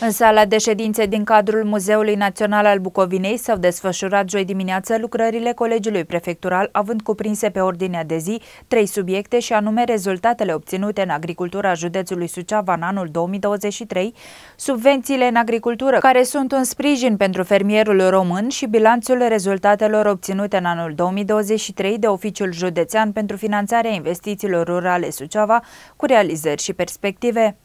În sala de ședințe din cadrul Muzeului Național al Bucovinei s-au desfășurat joi dimineață lucrările Colegiului Prefectural, având cuprinse pe ordinea de zi trei subiecte și anume rezultatele obținute în agricultura județului Suceava în anul 2023, subvențiile în agricultură, care sunt un sprijin pentru fermierul român și bilanțul rezultatelor obținute în anul 2023 de Oficiul Județean pentru Finanțarea Investițiilor Rurale Suceava, cu realizări și perspective.